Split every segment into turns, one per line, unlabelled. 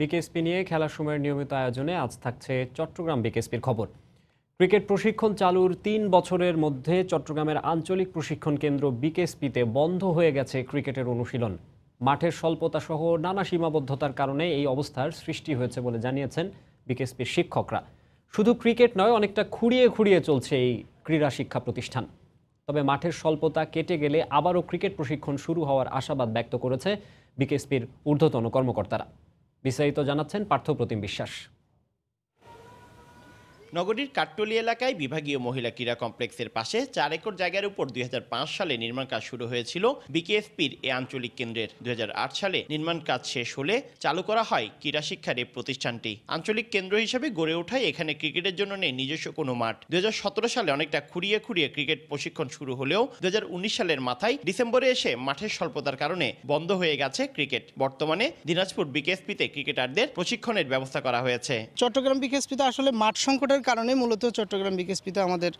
BKSP নিয়ে খেলার সময়ের নিয়মিত আয়োজনে আজ থাকছে চট্টগ্রাম বিকেএসপির খবর ক্রিকেট প্রশিক্ষণ চালুর তিন বছরের মধ্যে চট্টগ্রামের আঞ্চলিক প্রশিক্ষণ কেন্দ্র বিকেএসপিতে বন্ধ হয়ে গেছে ক্রিকেটের অনুশীলন মাঠের স্বল্পতা সহ নানা সীমাবদ্ধতার কারণে এই অবস্থার সৃষ্টি হয়েছে বলে জানিয়েছেন বিকেএসপির শিক্ষকরা শুধু ক্রিকেট নয় অনেকটা খুঁড়িয়ে খুঁড়িয়ে চলছে এই ক্রীড়া শিক্ষা প্রতিষ্ঠান তবে মাঠের স্বল্পতা কেটে গেলে আবারও ক্রিকেট প্রশিক্ষণ শুরু হওয়ার আশাবাদ ব্যক্ত করেছে বিকেএসপির ঊর্ধ্বতন কর্মকর্তারা বিস্তারিত জানাচ্ছেন পার্থ প্রতিম বিশ্বাস
নগরীর কাট্টলি এলাকায় বিভাগীয় মহিলা ক্রীড়া কমপ্লেক্সের পাশে চার একর জায়গার উপর দুই সালে নির্মাণ কাজ শুরু হয়েছিল বিকেএফপির এ আঞ্চলিক কেন্দ্রের দুই সালে নির্মাণ কাজ শেষ হলে চালু করা হয় ক্রীড়া শিক্ষার এই প্রতিষ্ঠানটি আঞ্চলিক কেন্দ্র হিসেবে গড়ে ওঠায় এখানে ক্রিকেটের জন্য নেই নিজস্ব কোনো মাঠ দুই সালে অনেকটা খুঁড়িয়ে খুঁড়িয়ে ক্রিকেট প্রশিক্ষণ শুরু হলেও দুই সালের মাথায় ডিসেম্বরে এসে মাঠের স্বল্পতার কারণে বন্ধ হয়ে গেছে ক্রিকেট বর্তমানে দিনাজপুর বিকেএসপিতে ক্রিকেটারদের প্রশিক্ষণের ব্যবস্থা করা হয়েছে
চট্টগ্রাম বিকেএসপিতে আসলে মাঠ সংকটের এটার কারণে মূলত চট্টগ্রাম বিকেএসপিতে আমাদের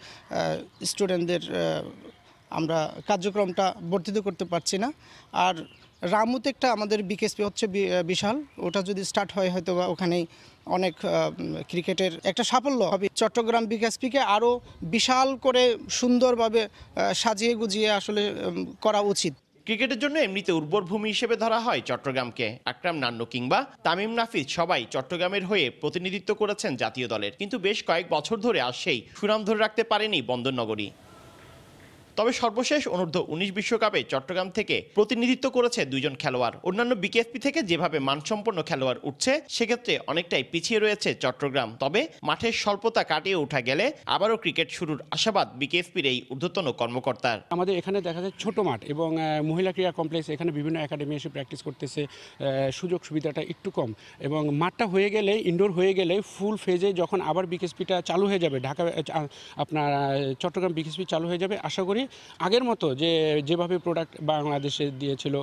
স্টুডেন্টদের আমরা কার্যক্রমটা বর্ধিত করতে পারছি না আর একটা আমাদের বিকেএসপি হচ্ছে বিশাল ওটা যদি স্টার্ট হয় হয়তো বা ওখানেই অনেক ক্রিকেটের একটা সাফল্য হবে চট্টগ্রাম বিকেএসপিকে আরও বিশাল করে সুন্দরভাবে সাজিয়ে গুজিয়ে আসলে করা উচিত
ক্রিকেটের জন্য এমনিতে উর্বর ভূমি হিসেবে ধরা হয় চট্টগ্রামকে আকরাম নান্ন কিংবা তামিম নাফিজ সবাই চট্টগ্রামের হয়ে প্রতিনিধিত্ব করেছেন জাতীয় দলের কিন্তু বেশ কয়েক বছর ধরে আর সেই সুনাম ধরে রাখতে পারেনি বন্দরনগরী তবে সর্বশেষ অনূর্ধ্ব উনিশ বিশ্বকাপে চট্টগ্রাম থেকে প্রতিনিধিত্ব করেছে দুজন খেলোয়াড় অন্যান্য বিকেএফপি থেকে যেভাবে মানসম্পন্ন খেলোয়াড় উঠছে সেক্ষেত্রে অনেকটাই পিছিয়ে রয়েছে চট্টগ্রাম তবে মাঠের স্বল্পতা কাটিয়ে উঠা গেলে আবারও ক্রিকেট শুরুর আশাবাদ বিকেএফপির এই ঊর্ধ্বতন কর্মকর্তার আমাদের এখানে
দেখা যায় ছোট মাঠ এবং মহিলা ক্রীড়া কমপ্লেক্স এখানে বিভিন্ন একাডেমি এসে প্র্যাকটিস করতেছে সুযোগ সুবিধাটা একটু কম এবং মাঠটা হয়ে গেলে ইনডোর হয়ে গেলে ফুল ফেজে যখন আবার বিকেএসপিটা চালু হয়ে যাবে ঢাকা আপনার চট্টগ্রাম বিকেএসপি চালু হয়ে যাবে আশা করি আগের মতো যে
যেভাবে প্রোডাক্ট বাংলাদেশে দিয়েছিল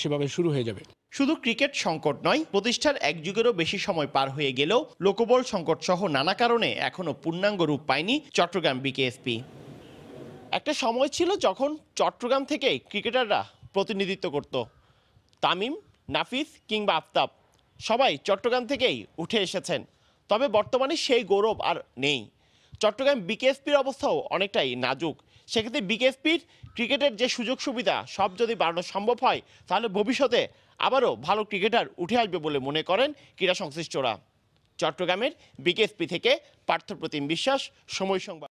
সেভাবে শুরু হয়ে যাবে শুধু ক্রিকেট সংকট নয় প্রতিষ্ঠার এক যুগেরও বেশি সময় পার হয়ে গেলেও লোকবল সংকট সহ নানা কারণে এখনও পূর্ণাঙ্গ রূপ পায়নি চট্টগ্রাম বিকেএসপি একটা সময় ছিল যখন চট্টগ্রাম থেকে ক্রিকেটাররা প্রতিনিধিত্ব করত তামিম নাফিস কিংবা আফতাব সবাই চট্টগ্রাম থেকেই উঠে এসেছেন তবে বর্তমানে সেই গৌরব আর নেই চট্টগ্রাম বিকেএসপির অবস্থাও অনেকটাই নাজুক সেক্ষেত্রে বিকেএফপির ক্রিকেটের যে সুযোগ সুবিধা সব যদি বাড়ানো সম্ভব হয় তাহলে ভবিষ্যতে আবারও ভালো ক্রিকেটার উঠে আসবে বলে মনে করেন ক্রীড়া সংশ্লিষ্টরা চট্টগ্রামের বিকেএফপি থেকে পার্থপ্রতিম বিশ্বাস সময় সংবাদ